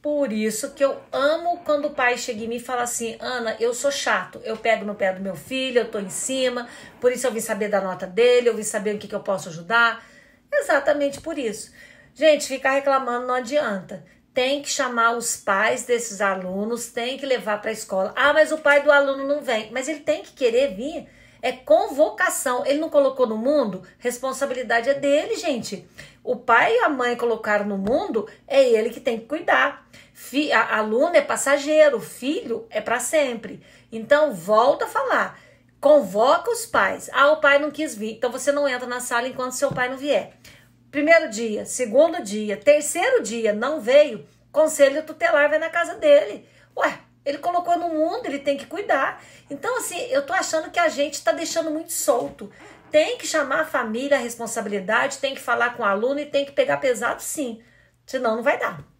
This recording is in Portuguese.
Por isso que eu amo quando o pai chega em mim e fala assim: Ana, eu sou chato, eu pego no pé do meu filho, eu tô em cima, por isso eu vim saber da nota dele, eu vim saber o que, que eu posso ajudar. Exatamente por isso. Gente, ficar reclamando não adianta. Tem que chamar os pais desses alunos, tem que levar para a escola. Ah, mas o pai do aluno não vem. Mas ele tem que querer vir. É convocação. Ele não colocou no mundo, responsabilidade é dele, gente. O pai e a mãe colocaram no mundo, é ele que tem que cuidar. Fi, a, aluno é passageiro, filho é para sempre. Então, volta a falar. Convoca os pais. Ah, o pai não quis vir, então você não entra na sala enquanto seu pai não vier. Primeiro dia, segundo dia, terceiro dia, não veio, conselho tutelar vai na casa dele. Ué, ele colocou no mundo, ele tem que cuidar. Então, assim, eu tô achando que a gente está deixando muito solto. Tem que chamar a família a responsabilidade, tem que falar com o aluno e tem que pegar pesado, sim. Senão não vai dar.